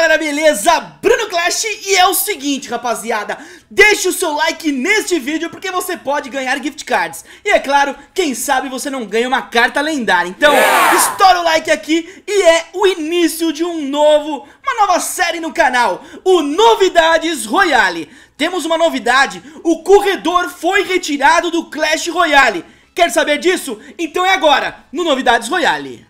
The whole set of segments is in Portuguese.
galera, beleza? Bruno Clash e é o seguinte, rapaziada Deixe o seu like neste vídeo porque você pode ganhar gift cards E é claro, quem sabe você não ganha uma carta lendária Então, yeah! estoura o like aqui e é o início de um novo, uma nova série no canal O Novidades Royale Temos uma novidade, o corredor foi retirado do Clash Royale Quer saber disso? Então é agora, no Novidades Royale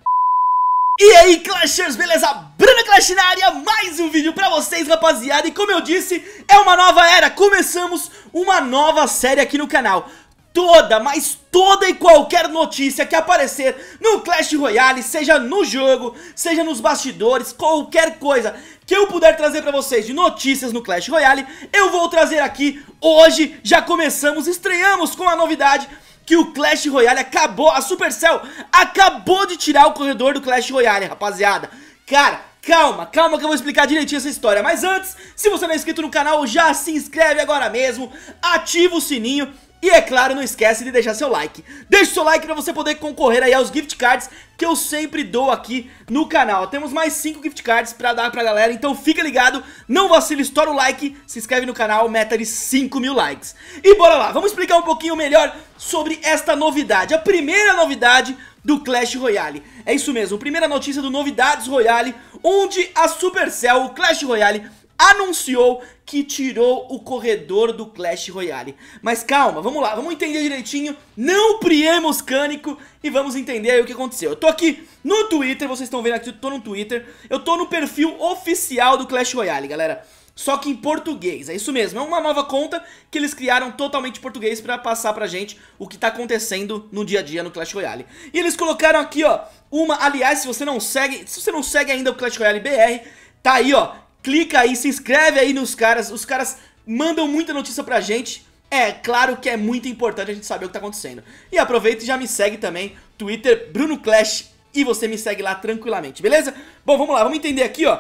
e aí Clashers, beleza? Bruno Clash na área, mais um vídeo pra vocês rapaziada E como eu disse, é uma nova era, começamos uma nova série aqui no canal Toda, mas toda e qualquer notícia que aparecer no Clash Royale, seja no jogo, seja nos bastidores, qualquer coisa que eu puder trazer pra vocês de notícias no Clash Royale Eu vou trazer aqui, hoje já começamos, estreamos com a novidade que o Clash Royale acabou, a Supercell acabou de tirar o corredor do Clash Royale, rapaziada. Cara, Calma, calma que eu vou explicar direitinho essa história Mas antes, se você não é inscrito no canal, já se inscreve agora mesmo Ativa o sininho e é claro, não esquece de deixar seu like. Deixe seu like para você poder concorrer aí aos gift cards que eu sempre dou aqui no canal. Temos mais 5 gift cards para dar pra galera, então fica ligado, não vacile, estoura o like, se inscreve no canal, meta de 5 mil likes. E bora lá, vamos explicar um pouquinho melhor sobre esta novidade. A primeira novidade do Clash Royale. É isso mesmo, primeira notícia do Novidades Royale, onde a Supercell, o Clash Royale, anunciou que tirou o corredor do Clash Royale. Mas calma, vamos lá, vamos entender direitinho, não priemos cânico e vamos entender aí o que aconteceu. Eu tô aqui no Twitter, vocês estão vendo aqui, eu tô no Twitter, eu tô no perfil oficial do Clash Royale, galera. Só que em português, é isso mesmo, é uma nova conta que eles criaram totalmente em português pra passar pra gente o que tá acontecendo no dia a dia no Clash Royale. E eles colocaram aqui, ó, uma, aliás, se você não segue, se você não segue ainda o Clash Royale BR, tá aí, ó, clica aí, se inscreve aí nos caras, os caras mandam muita notícia pra gente. É claro que é muito importante a gente saber o que tá acontecendo. E aproveita e já me segue também, Twitter, Bruno Clash, e você me segue lá tranquilamente, beleza? Bom, vamos lá, vamos entender aqui, ó.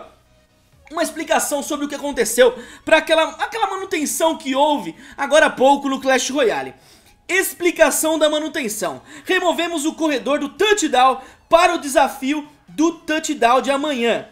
Uma explicação sobre o que aconteceu para aquela, aquela manutenção que houve agora há pouco no Clash Royale. Explicação da manutenção. Removemos o corredor do touchdown para o desafio do touchdown de amanhã.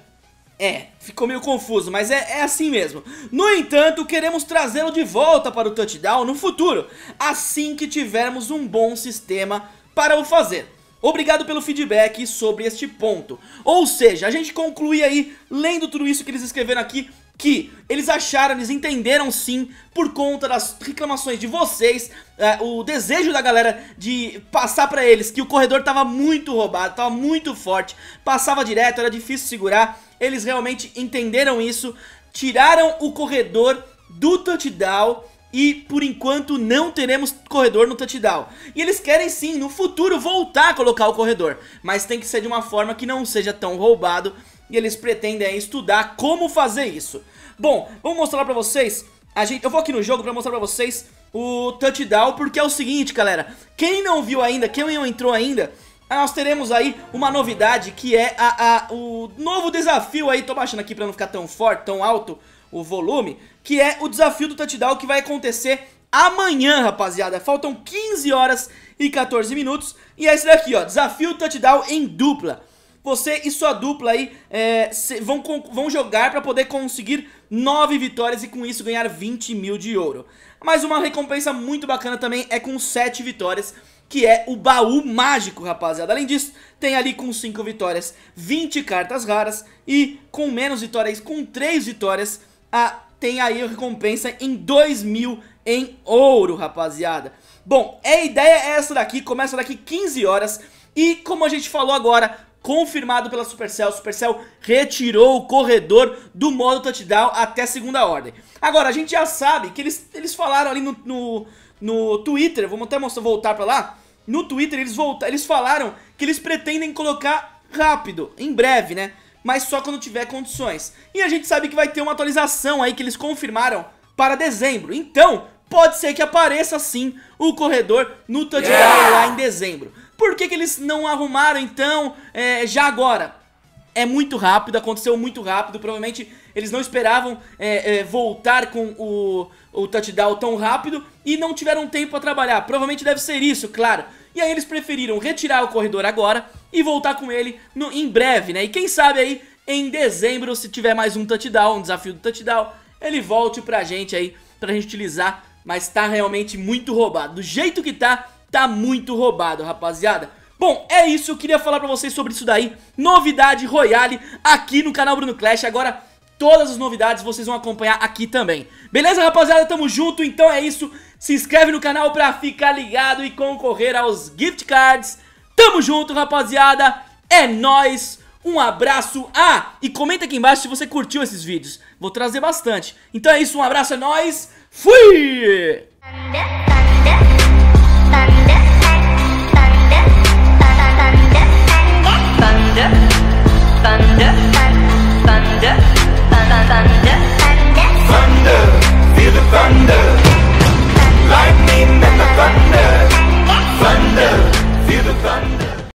É, ficou meio confuso, mas é, é assim mesmo. No entanto, queremos trazê-lo de volta para o touchdown no futuro, assim que tivermos um bom sistema para o fazer. Obrigado pelo feedback sobre este ponto. Ou seja, a gente conclui aí, lendo tudo isso que eles escreveram aqui, que eles acharam, eles entenderam sim, por conta das reclamações de vocês, é, o desejo da galera de passar pra eles que o corredor tava muito roubado, tava muito forte, passava direto, era difícil segurar, eles realmente entenderam isso, tiraram o corredor do touchdown e por enquanto não teremos corredor no touchdown. E eles querem sim, no futuro, voltar a colocar o corredor, mas tem que ser de uma forma que não seja tão roubado e eles pretendem estudar como fazer isso. Bom, vamos mostrar pra vocês, a gente, eu vou aqui no jogo pra mostrar pra vocês o touchdown, porque é o seguinte, galera, quem não viu ainda, quem não entrou ainda, nós teremos aí uma novidade que é a, a, o novo desafio aí, tô baixando aqui pra não ficar tão forte, tão alto o volume, que é o desafio do touchdown que vai acontecer amanhã, rapaziada. Faltam 15 horas e 14 minutos e é esse daqui, ó, desafio touchdown em dupla. Você e sua dupla aí é, vão, vão jogar para poder conseguir 9 vitórias e com isso ganhar 20 mil de ouro. Mas uma recompensa muito bacana também é com 7 vitórias que é o baú mágico, rapaziada. Além disso, tem ali com 5 vitórias 20 cartas raras e com menos vitórias, com 3 vitórias, a, tem aí a recompensa em 2 mil em ouro, rapaziada. Bom, é, a ideia é essa daqui, começa daqui 15 horas e como a gente falou agora, confirmado pela Supercell. Supercell retirou o corredor do modo touchdown até segunda ordem. Agora, a gente já sabe que eles, eles falaram ali no, no, no Twitter, vamos até mostrar, voltar pra lá. No Twitter eles, volta, eles falaram que eles pretendem colocar rápido, em breve, né? Mas só quando tiver condições. E a gente sabe que vai ter uma atualização aí que eles confirmaram para dezembro. Então, pode ser que apareça sim o corredor no touchdown yeah! lá em dezembro. Por que, que eles não arrumaram então é, já agora? É muito rápido, aconteceu muito rápido, provavelmente eles não esperavam é, é, voltar com o, o touchdown tão rápido e não tiveram tempo para trabalhar, provavelmente deve ser isso, claro. E aí eles preferiram retirar o corredor agora e voltar com ele no, em breve, né? E quem sabe aí em dezembro, se tiver mais um touchdown, um desafio do touchdown, ele volte pra gente aí, pra gente utilizar mas tá realmente muito roubado. Do jeito que tá, tá muito roubado, rapaziada. Bom, é isso, eu queria falar pra vocês sobre isso daí Novidade Royale aqui no canal Bruno Clash Agora todas as novidades vocês vão acompanhar aqui também Beleza rapaziada, tamo junto, então é isso Se inscreve no canal pra ficar ligado e concorrer aos gift cards Tamo junto rapaziada, é nóis um abraço, ah, e comenta aqui embaixo se você curtiu esses vídeos, vou trazer bastante. Então é isso, um abraço, é nóis, Fui! Thunder, thunder, thunder,